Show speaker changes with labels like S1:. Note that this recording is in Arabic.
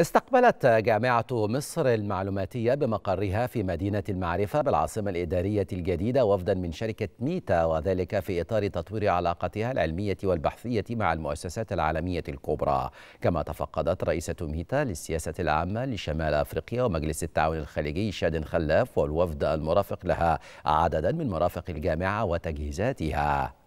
S1: استقبلت جامعة مصر المعلوماتية بمقرها في مدينة المعرفة بالعاصمة الإدارية الجديدة وفدا من شركة ميتا وذلك في إطار تطوير علاقتها العلمية والبحثية مع المؤسسات العالمية الكبرى كما تفقدت رئيسة ميتا للسياسة العامة لشمال أفريقيا ومجلس التعاون الخليجي شاد خلاف والوفد المرافق لها عددا من مرافق الجامعة وتجهيزاتها